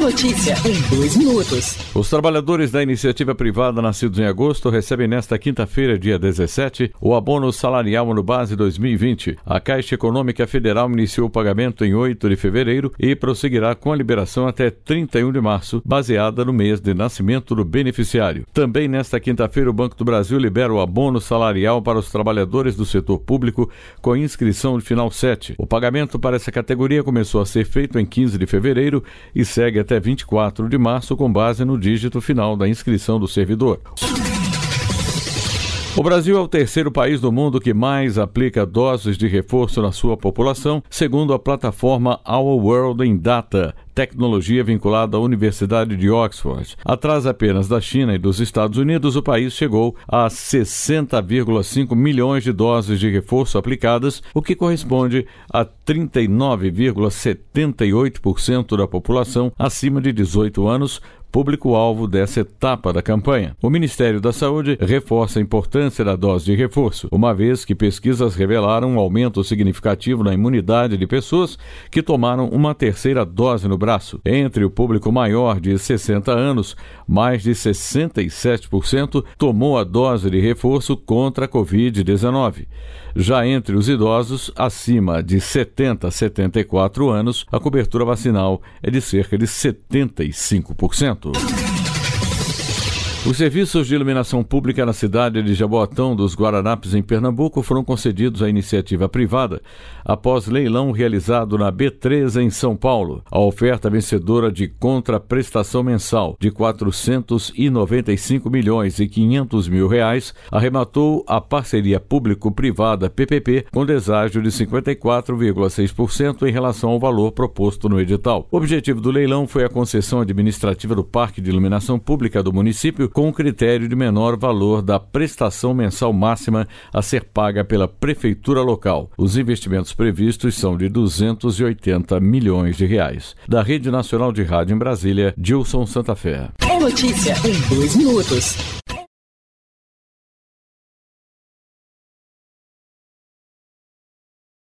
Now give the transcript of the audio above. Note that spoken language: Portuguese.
notícia em dois minutos. Os trabalhadores da iniciativa privada nascidos em agosto recebem nesta quinta-feira, dia 17, o abono salarial no base 2020. A Caixa Econômica Federal iniciou o pagamento em 8 de fevereiro e prosseguirá com a liberação até 31 de março, baseada no mês de nascimento do beneficiário. Também nesta quinta-feira, o Banco do Brasil libera o abono salarial para os trabalhadores do setor público com inscrição de final 7. O pagamento para essa categoria começou a ser feito em 15 de fevereiro e segue até até 24 de março, com base no dígito final da inscrição do servidor. O Brasil é o terceiro país do mundo que mais aplica doses de reforço na sua população, segundo a plataforma Our World in Data, tecnologia vinculada à Universidade de Oxford. Atrás apenas da China e dos Estados Unidos, o país chegou a 60,5 milhões de doses de reforço aplicadas, o que corresponde a 39,78% da população acima de 18 anos, público-alvo dessa etapa da campanha. O Ministério da Saúde reforça a importância da dose de reforço, uma vez que pesquisas revelaram um aumento significativo na imunidade de pessoas que tomaram uma terceira dose no braço. Entre o público maior de 60 anos, mais de 67% tomou a dose de reforço contra a Covid-19. Já entre os idosos acima de 70 a 74 anos, a cobertura vacinal é de cerca de 75% momento. Os serviços de iluminação pública na cidade de Jaboatão dos Guararapes, em Pernambuco, foram concedidos à iniciativa privada após leilão realizado na B3 em São Paulo. A oferta vencedora de contraprestação mensal de 495 milhões e 500 mil reais arrematou a parceria público-privada PPP com deságio de 54,6% em relação ao valor proposto no edital. O objetivo do leilão foi a concessão administrativa do Parque de Iluminação Pública do município com o critério de menor valor da prestação mensal máxima a ser paga pela prefeitura local. Os investimentos previstos são de 280 milhões de reais. Da Rede Nacional de Rádio em Brasília, Gilson Santa Fé. É notícia em dois minutos.